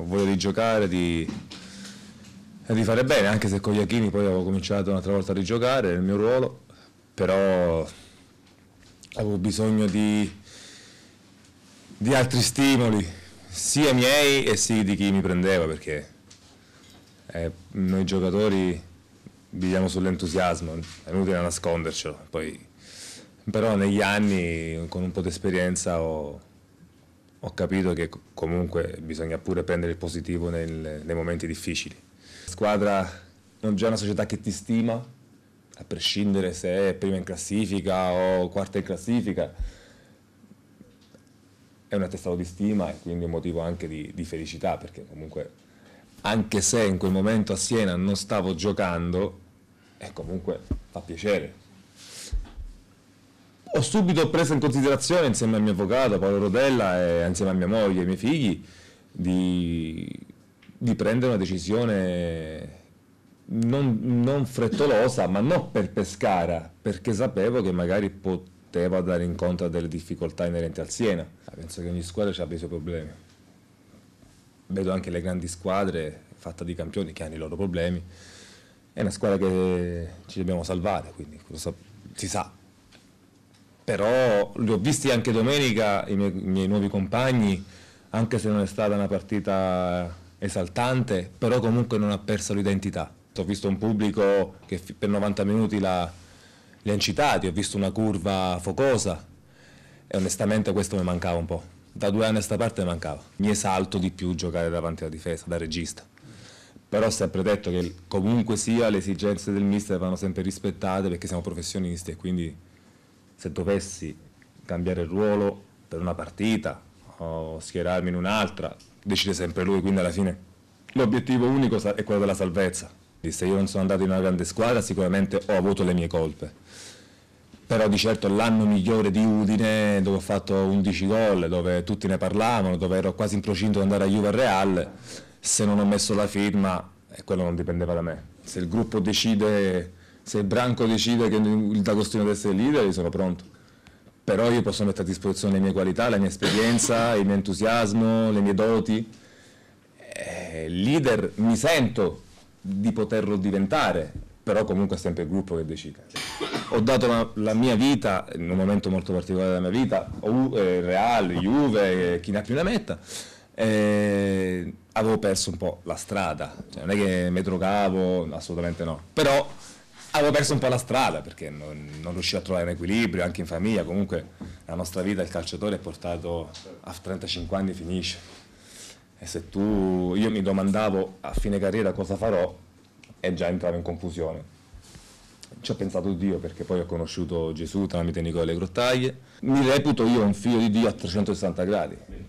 ho voglia di giocare, di, di fare bene, anche se con gli Achini poi avevo cominciato un'altra volta a rigiocare nel mio ruolo, però avevo bisogno di, di altri stimoli, sia miei e sì di chi mi prendeva, perché eh, noi giocatori viviamo sull'entusiasmo, è inutile nascondercelo, poi, però negli anni con un po' di esperienza ho ho capito che comunque bisogna pure prendere il positivo nel, nei momenti difficili. La squadra non già una società che ti stima, a prescindere se è prima in classifica o quarta in classifica, è un attestato di stima e quindi un motivo anche di, di felicità perché comunque anche se in quel momento a Siena non stavo giocando, eh, comunque fa piacere ho subito preso in considerazione insieme al mio avvocato Paolo Rodella e insieme a mia moglie e ai miei figli di, di prendere una decisione non, non, frettolosa, ma non per Pescara, perché sapevo che magari poteva dare incontro a delle difficoltà inerenti al Siena. Penso che ogni squadra ci abbia i suoi problemi. Vedo anche le grandi squadre fatte di campioni che hanno i loro problemi. È una squadra che ci dobbiamo salvare, quindi si sa, però li ho visti anche domenica, i miei, i miei nuovi compagni, anche se non è stata una partita esaltante, però comunque non ha perso l'identità. Ho visto un pubblico che per 90 minuti l'ha, li ha incitati, ho visto una curva focosa e onestamente questo mi mancava un po'. Da due anni a sta parte mancava. Mi esalto di più giocare davanti alla difesa, da regista. Però ho sempre detto che comunque sia le esigenze del mister vanno sempre rispettate perché siamo professionisti e quindi se dovessi cambiare ruolo per una partita o schierarmi in un'altra, decide sempre lui, quindi alla fine l'obiettivo unico è quello della salvezza. Se io non sono andato in una grande squadra sicuramente ho avuto le mie colpe, però di certo l'anno migliore di Udine dove ho fatto 11 gol, dove tutti ne parlavano, dove ero quasi in procinto di andare a Juve Real, se non ho messo la firma eh, quello non dipendeva da me. Se il gruppo decide se Branco decide che il D'Agostino deve essere leader, io sono pronto. Però io posso mettere a disposizione le mie qualità, la mia esperienza, il mio entusiasmo, le mie doti. Eh, leader mi sento di poterlo diventare, però comunque è sempre il gruppo che decide. Ho dato la, la mia vita, in un momento molto particolare della mia vita, eh, Real, Juve, eh, chi ne ha più ne metta, eh, avevo perso un po' la strada, cioè, non è che mi drogavo, assolutamente no, però avevo perso un po' la strada perché non, non, riuscivo a trovare un equilibrio anche in famiglia, comunque la nostra vita il calciatore è portato a 35 anni finisce. E se tu, io mi domandavo a fine carriera cosa farò e già entravo in confusione. Ci ho pensato Dio perché poi ho conosciuto Gesù tramite Nicole Grottaglie. Mi reputo io un figlio di Dio a 360 gradi. Cioè,